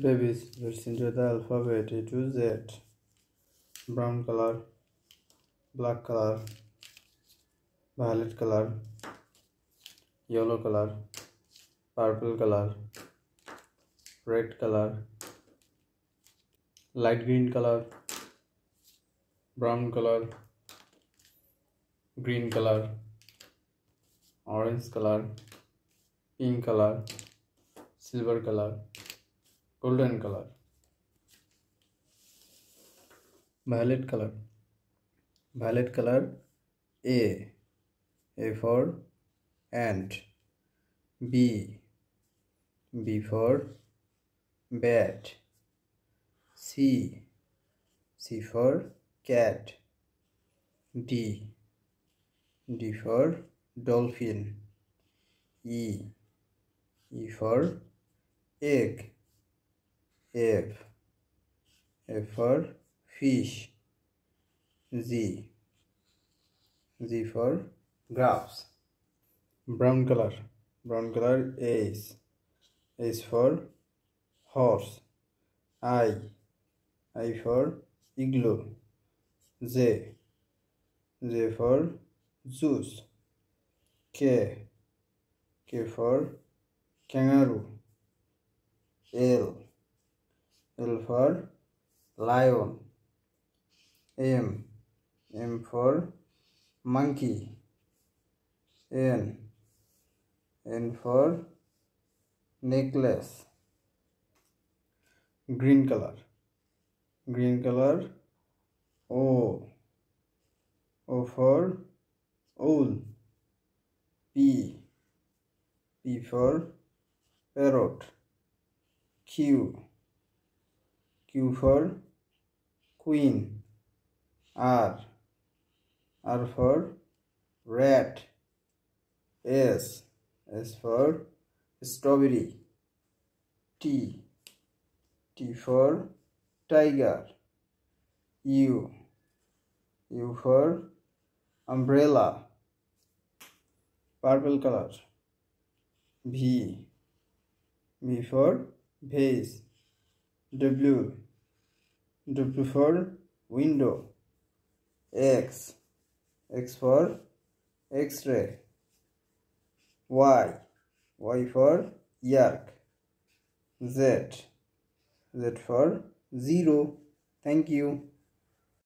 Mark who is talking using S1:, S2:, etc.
S1: babies let's into the alphabet A to Z brown color black color violet color yellow color purple color red color light green color brown color green color orange color pink color silver color golden colour violet colour violet colour
S2: A A for and B B for bat C C for cat D D for dolphin E E for egg F. F for fish. Z. Z for graphs. Brown color. Brown color is. Is for horse. I. I for igloo. Z. Z for Zeus. K. K for kangaroo. L. L for lion. M. M for monkey. N. N for necklace. Green color. Green color. O. O for owl. P. P for parrot. Q. Q for queen, R, R for rat, S, S for strawberry, T, T for tiger, U, U for umbrella, purple color, V, V for vase, W, the preferred window X X for X-ray Y Y for Yark Z Z for 0 Thank you